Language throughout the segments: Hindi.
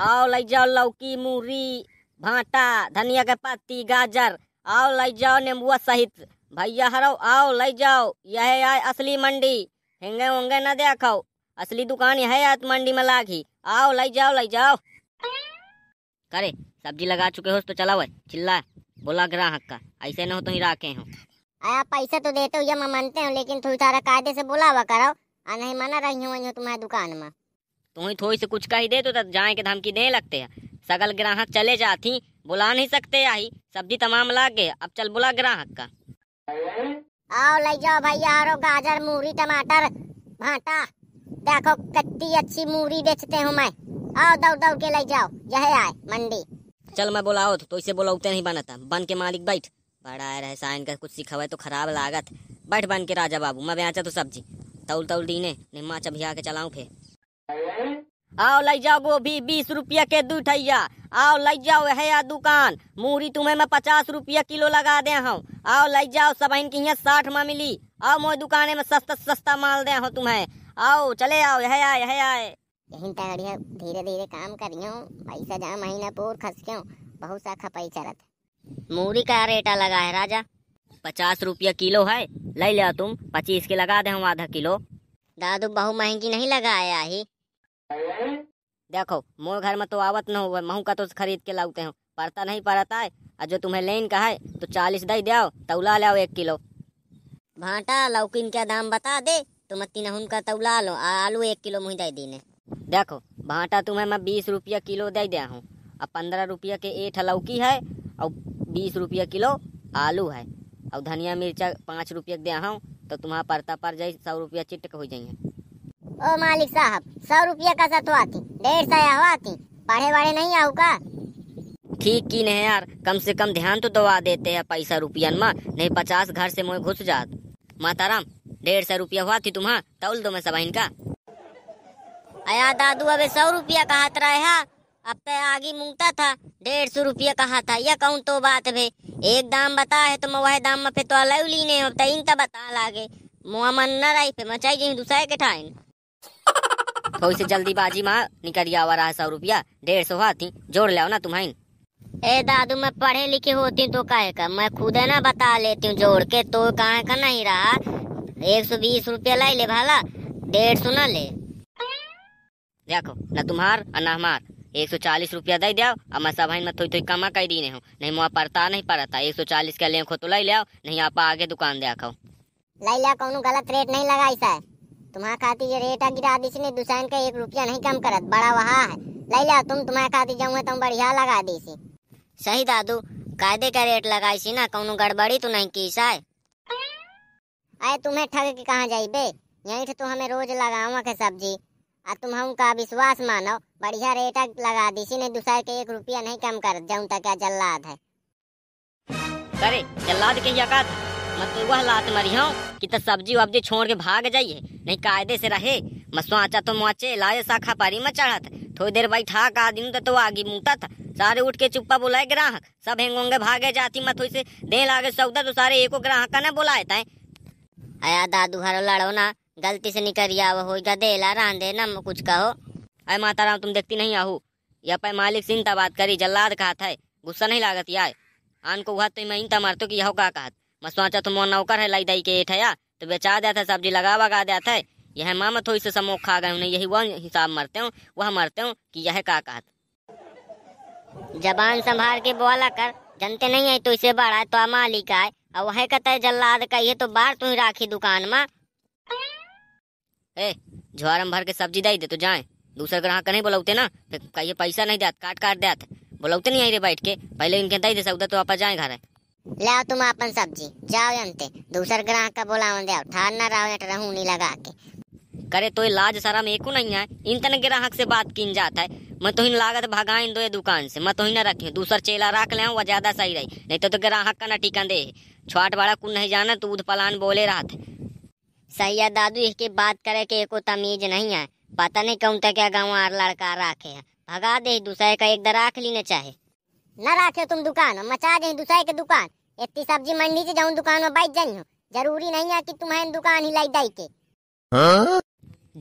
आओ ले जाओ लौकी मूरी भाटा धनिया के पत्ती गाजर आओ ले जाओ नींबुआ सहित भैया हरो आओ ले जाओ यह आए असली मंडी हिंगे होंगे न देखो असली दुकान यह आयत मंडी में लागी आओ ले जाओ ले जाओ करे सब्जी लगा चुके हो तो चला चिल्ला बोला ग्राहक का ऐसे न हो तो ही राखे हो आया पैसा तो देते हो या मैं मानते हो लेकिन थोड़ी सारा कायदे से बोला हुआ करो आ नहीं मना रही हूँ तुम्हारी दुकान में तो ही थोड़ी से कुछ कही दे तो, तो जाए के धमकी दे लगते है सगल ग्राहक चले जाती बुला नहीं सकते आई सब्जी तमाम ला के अब चल बुला ग्राहक का आओ ले जाओ भैया आरो गाजर मूरी टमाटर भाटा देखो कितनी अच्छी मूरी बेचते हूँ मैं आओ दौड़ दौड़ के ले जाओ यह आए मंडी चल मैं बुलाओ तो इसे बुलाते नहीं बनाता बन के मालिक बैठ बड़ा है साइन का कुछ सिखाए तो खराब लागत बैठ बन के राजा बाबू मैं बेचा तो सब्जी तौल तौल दीने निम्मा चबिया के चलाऊ फिर आओ ले जाओ गोभी बीस रुपया के दू ठैया आओ ले जाओ है या दुकान मूरी तुम्हें मैं पचास रुपया किलो लगा दे हूँ आओ ले जाओ सब इनकी यहाँ साठ माँ मिली आओ मोह दुकाने में सस्ता सस्ता माल दे हूँ तुम्हें आओ चले आओ है आए है आए यहीं तगड़िया धीरे धीरे काम हूँ पैसा जहाँ महीना पूर खस क्यों बहुत सा खपाई चरत मूरी का रेटा लगा है राजा पचास रुपया किलो है ले लिया तुम पच्चीस के लगा दे हूँ आधा किलो दादू बहु महंगी नहीं लगाया ही देखो मोर घर में तो आवत न हो महू का तो खरीद के लाते हूँ पड़ता नहीं पड़ता है और जो तुम्हें लेन का है तो चालीस दही दे तौला तो लाओ एक किलो भाटा लौकिन का दाम बता दे तुम तो तीन का तौला तो लो आलू एक किलो मुही दे दीने देखो भाटा तुम्हें मैं बीस रुपया किलो दे दिया हूँ और पंद्रह रुपया के एठ लौकी है और बीस रुपया किलो आलू है और धनिया मिर्चा पाँच रुपया दिया हूँ तो तुम्हारा पड़ता पड़ जाए सौ रुपया चिटक हो जाइए ओ मालिक साहब सौ रुपया का सा तो आती डेढ़ सौ आहो आती पढ़े वाले नहीं आऊ का ठीक की नहीं यार कम से कम ध्यान तो दवा देते हैं पैसा रुपया मा नहीं पचास घर से मुझे घुस जात माता राम डेढ़ सौ रुपया हुआ थी तुम्हारा तौल दो मैं सब इनका अया दादू अबे सौ रुपया कहा रहा है हाँ? अब तो आगे मूंगता था डेढ़ सौ रुपया कहा था यह कहूँ तो बात भे एक दाम बता है तो मैं वह दाम में पे तो अलाउ ली नहीं होता इन बता लागे मुआ मन न रही पे मैं चाहिए दूसरे के ठाइन जल्दी बाजी जल्दीबाजी निकल निकलिया हुआ रहा सौ रुपया डेढ़ सौ हाथी जोड़ लो ना तुम्हें ए दादू मैं पढ़े लिखे होती तो कहे का मैं खुद है ना बता लेती हूँ जोड़ के तो कहा का नहीं रहा एक सौ बीस रूपया लाई ले भाला डेढ़ सौ न ले देखो न तुम्हार और न हमार एक सौ चालीस रूपया दे दो अब मैं सब में थोड़ी थोड़ी कमा कर दीने हूँ नहीं वहाँ पड़ता नहीं पड़ता एक सौ चालीस का लेखो तो लाई लो नहीं आप आगे दुकान दे खाओ लिया गलत रेट नहीं लगाई सर तुम्हारा खाती ये रेटा गिरा दी ने दुसैन का एक रुपया नहीं कम करत बड़ा वहा है ले लैला तुम तुम्हारा खाती जाऊँ तुम बढ़िया लगा दी सी सही दादू कायदे का रेट लगाई सी ना कौन गड़बड़ी तो नहीं की साय अरे तुम्हें ठग के कहाँ जाई बे यहीं तो हमें रोज लगावा के सब्जी आ तुम हम का विश्वास मानो बढ़िया रेट लगा दी सी ने दूसर के एक रुपया नहीं कम कर जाऊँ तक तो क्या जल्लाद है अरे जल्लाद के यकात मत वह लात मरियो कि तो सब्जी वब्जी छोड़ के भाग जाइए नहीं कायदे से रहे मसो आचा तो मुआचे लाए शाखा पारी में चढ़ा थोड़ी देर बैठा का दिन तो, तो आगे था सारे उठ के चुप्पा बुलाए ग्राहक सब हेंगोंगे भागे जाती मत से दे लागे सौदा तो सारे एको ग्राहक का ना बुलाए था आया दादू हर लड़ो ना गलती से निकलिया वो होगा दे ला रहा दे ना कुछ कहो अरे माता राम तुम देखती नहीं आहू या पे मालिक सिंह बात करी जल्लाद कहा था गुस्सा नहीं लागत यार आन को वह तो मैं इनता मारतो कि यह का मैं सोचा तुम तो नौकर है लाई दई के ठया तो बेचा देता है सब्जी लगा वगा देता है यह मामा थोड़ी से समोक खा गए उन्हें यही वह हिसाब मरते हूँ वह मरते हूँ कि यह का कहत जबान संभाल के बोला कर जनते नहीं है तो इसे बड़ा तो मालिक आए और वह कहता जल्लाद का ये तो बार तुम राखी दुकान में ए झुआरम भर के सब्जी दे दे तो जाए दूसरे ग्राहक नहीं बोलौते ना कहिए पैसा नहीं देत काट काट देत बोलौते नहीं आई रे बैठ के पहले इनके दे दे सौदा तो आप जाए घर है लाओ तुम अपन सब्जी जाओ अंते दूसर ग्राहक का बोला दे ठार ना रहूं लगा के करे तो लाज शरम एको नहीं है इन तन ग्राहक से बात किन जाता है मैं तो इन लागत इन दो दुकान से मैं तो ही ना रखी दूसर चेला रख ले वह ज्यादा सही रही नहीं तो, तो ग्राहक का ना टिका दे छोट बड़ा कुछ नहीं जाना तू उद पलान बोले रहा था सही है दादू इसके बात करे के एको तमीज नहीं है पता नहीं कौन तक क्या गाँव आर लड़का रखे है भगा दे दूसरे का एक राख लेना चाहे न राखे तुम दुकान मचा दे दूसरे के दुकान इतनी सब्जी मंडी से जाऊँ दुकान में बैठ जाई जरूरी नहीं है कि तुम्हें दुकान ही लाई दाई के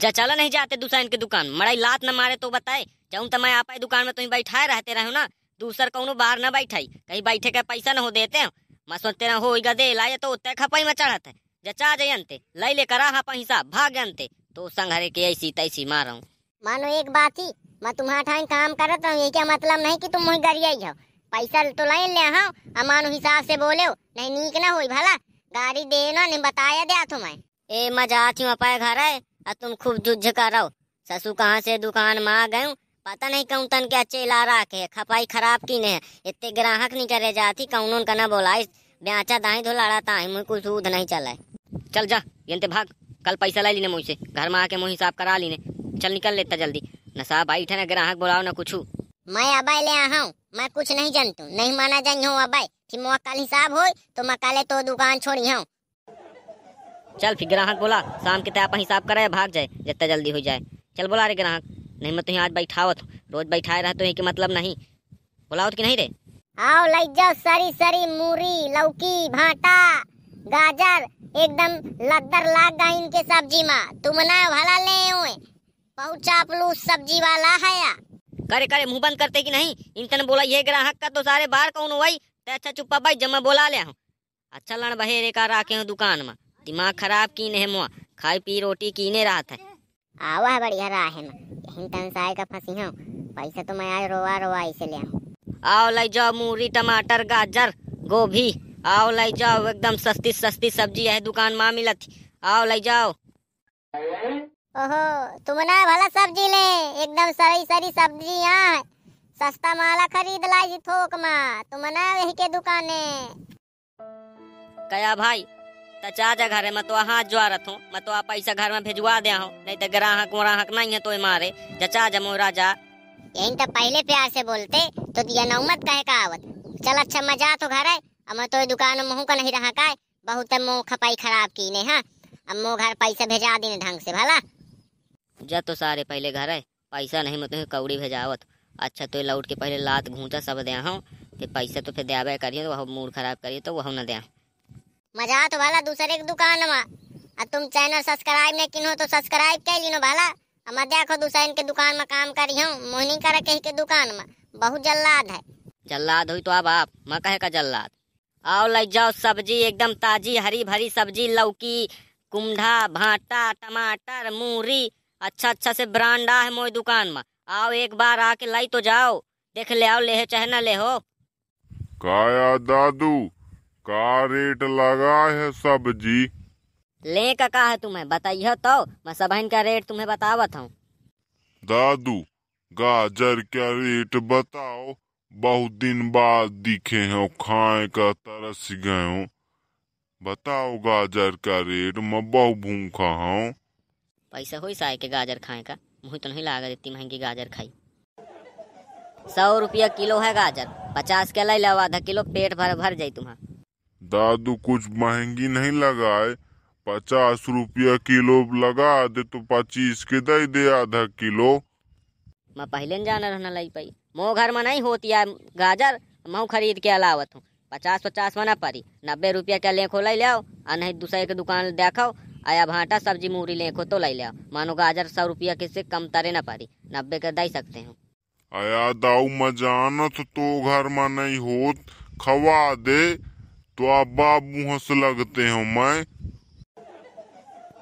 जा चला नहीं जाते दूसरा इनके दुकान मराई लात न मारे तो बताए जाऊँ तो मैं आप दुकान में तुम बैठाए रहते रहो ना दूसर कौन बाहर न बैठाई कहीं बैठे का पैसा न हो देते हो मैं सोचते ना हो दे लाए तो उतने खपाई में चढ़ाते है जचा जयंते लई ले करा हिसाब भाग जानते तो संघरे के ऐसी तैसी मारा मानो एक बात ही मैं तुम्हारा ठाई काम करत हूँ यही मतलब नहीं कि तुम वही गरियाई हो पैसा तो लाइन ले हाँ अमान हिसाब से बोले हो नहीं नीक ना हो भला गाड़ी देना नहीं बताया दिया तुम्हें ए मैं जाती हूँ अपने घर है और तुम खूब जुझ कर रहो ससु कहाँ से दुकान में आ गये पता नहीं कहूँ तन के अच्छे इला रखे खपाई खराब की ने इतने ग्राहक नहीं करे जाती कौन उनका ना बोला ब्याचा दाई धो लड़ा था मुझे कुछ दूध नहीं चला चल जा ये तो भाग कल पैसा ला लीने मुझसे घर में आके मुँह हिसाब करा लीने चल निकल लेता जल्दी न साहब आई ठने ग्राहक बुलाओ न कुछ मैं अबाई ले आहा मैं कुछ नहीं जानती नहीं माना जाई हूँ अबाई कि मोआ कल हिसाब हो तो मैं कल तो दुकान छोड़ी हूँ चल फिर ग्राहक बोला शाम के आप हिसाब करे भाग जाए जितना जल्दी हो जाए चल बोला रे ग्राहक नहीं मैं तो आज बैठावत रोज बैठाए रहा तो के मतलब नहीं बुलाओ कि नहीं रे आओ लग जाओ सरी सरी मूरी लौकी भाटा गाजर एकदम लद्दर लाग गई इनके सब्जी माँ तुम ना भला ले हुए पहुंचा पलू सब्जी वाला है करे करे मुंह बंद करते कि नहीं इनकन बोला ये ग्राहक का तो सारे बार कौन हुआ ते अच्छा चुप्पा भाई जब मैं बोला ले हूँ अच्छा लड़ बहेरे का राखे हूँ दुकान में दिमाग खराब की नहीं मुआ खाई पी रोटी की ने रहा था आवा है बढ़िया रहा है मैं यहीं तनसाए का फंसी हूँ पैसा तो मैं आज रोवा रोवा इसे ले हूँ आओ ले जाओ मूरी टमाटर गाजर गोभी आओ ले जाओ एकदम सस्ती सस्ती सब्जी है दुकान माँ मिलत आओ ले जाओ ओहो तुमना भला सब्जी ले एकदम सही सरी सब्जी यहाँ सस्ता माला खरीद लाई थोक मा तुमना वही के दुकाने कया भाई तचा जा घर में तो हाथ जुआ रथो मैं तो आप पैसा घर में भिजवा दिया हूँ नहीं तो ग्राहक व्राहक नहीं है तो मारे जचा जमो राजा यही तो पहले प्यार से बोलते तो दिया नौमत कहे का आवत चल अच्छा मजा तो घर है अब मैं तो दुकान में मुँह का नहीं रहा का बहुत मुँह खपाई खराब की ने हाँ अब मुँह घर पैसा भेजा देने ढंग से भला जा तो सारे पहले घर है पैसा नहीं मतलब कौड़ी भेजावत अच्छा तो लौट के पहले लात घूचा सब दे हूँ तो पैसा तो फिर देवे करिए तो वह मूड खराब करिए तो वह न दे मजा तो भाला दूसरे के दुकान में अब तुम चैनल सब्सक्राइब नहीं किन हो तो सब्सक्राइब कर लीनो भाला अब मैं देखो दूसरे के दुकान में काम करी हूँ मोहिनी कर कही के दुकान में बहुत जल्लाद है जल्लाद हुई तो अब आप मैं कहे का जल्लाद आओ ले जाओ सब्जी एकदम ताजी हरी भरी सब्जी लौकी कुमढ़ा भाटा टमाटर मूरी अच्छा अच्छा से ब्रांड आ है मोई दुकान में आओ एक बार आके लाई तो जाओ देख ले आओ ले चाहे ना ले हो काया दादू का रेट लगा है सब्जी ले का, का है तुम्हें बताइए तो मैं सबहन का रेट तुम्हें बतावत हूँ दादू गाजर क्या रेट बताओ बहुत दिन बाद दिखे हो खाए का तरस गए बताओ गाजर का रेट मैं बहु भूखा हूँ पैसा हो साय के गाजर खाए का मुँह तो नहीं लागत इतनी महंगी गाजर खाई सौ रुपया किलो है गाजर पचास के लाई लो आधा किलो पेट भर भर जाये तुम्हारा दादू कुछ महंगी नहीं लगाए पचास रुपया किलो लगा दे तो पच्चीस के दे दे आधा किलो मैं पहले जाना रहना लाई पाई मो घर में नहीं होती है गाजर मऊ खरीद के अलावत हूँ पचास पचास में ना पड़ी नब्बे रुपया के लेखो ले खोल लाओ और नहीं दूसरे के दुकान देखो आया भाटा सब्जी मूरी लेखो तो ले लिया मानो गाजर सौ रुपया किसी कम तरे न पारी नब्बे का दे सकते हूँ आया दाऊ मजानत तो, तो घर में नहीं हो खवा दे तो आप बाबू हंस लगते हो मैं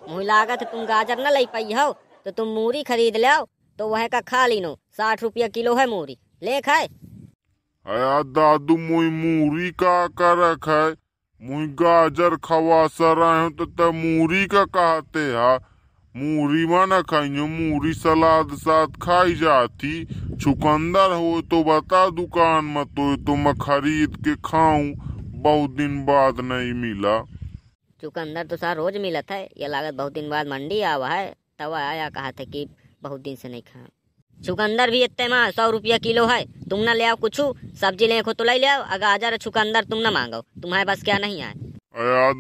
मुझे लागत तुम गाजर न ले पाई हो तो तुम मूरी खरीद लो तो वह का खा लीनो साठ रुपया किलो है मूरी ले खाए आया दादू मुई मूरी का कर रख है मुई गाजर खवा सरा तो ते मूरी का कहते हा मूरी माना खाइयो मूरी सलाद साथ खाई जाती चुकंदर हो तो बता दुकान में तो, तो मैं खरीद के खाऊं बहुत दिन बाद नहीं मिला चुकंदर तो सर रोज मिलता है ये लागत बहुत दिन बाद मंडी आवा है तब आया कहा था कि बहुत दिन से नहीं खाया चुकंदर भी इतने माँ सौ रुपया किलो है तुम ना ले आओ कुछ सब्जी लेखो तो ले आओ अगर गाजर चुकंदर तुम ना मांगो तुम्हारे बस क्या नहीं है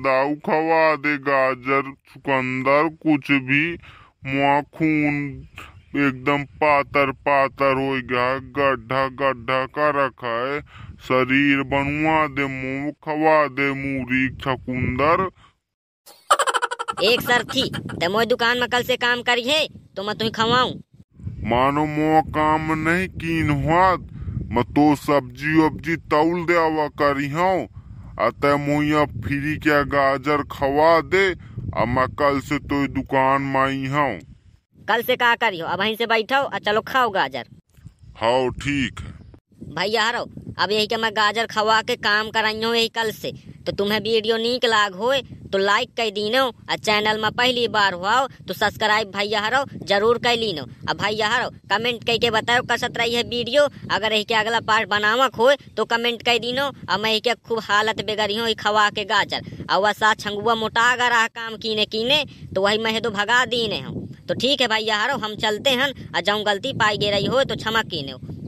दाऊ खवा दे गाजर चुकंदर कुछ भी मुआ खून एकदम पातर पातर हो गया गड्ढा गड्ढा का रखा है शरीर बनवा दे मुंह खवा दे मूरी छकुंदर एक सर थी तो मोई दुकान में कल से काम करी है तो मैं तुम्हें खवाऊं मानो मो काम नहीं कीन हुआत मैं तो सब्जी वब्जी तौल दे आवा करी हूँ अत मुहिया फ्री क्या गाजर खवा दे अब मैं कल से तो दुकान में आई हूँ कल से कहा करी हो अब वहीं से बैठो और चलो खाओ गाजर हाँ ठीक है भैया रहो अब यही क्या मैं गाजर खवा के काम रही हूँ यही कल से तो तुम्हें वीडियो नीक लाग हो तो लाइक कर दीनो और चैनल में पहली बार हुआ तो सब्सक्राइब भैया हरो जरूर कर लीनो और भैया हरो कमेंट करके बताओ कसत रही है वीडियो अगर यही के अगला पार्ट बनावक हो तो कमेंट कर दीनो और मैं के खूब हालत बिगड़ी हूँ खवा के गाजर और सा छंगुआ मोटा अगर रहा काम कीने कीने तो वही मैं तो भगा दीने हूँ तो ठीक है भैया हरो हम चलते हैं और जाऊँ गलती पाई गे रही हो तो क्षमा कीने हो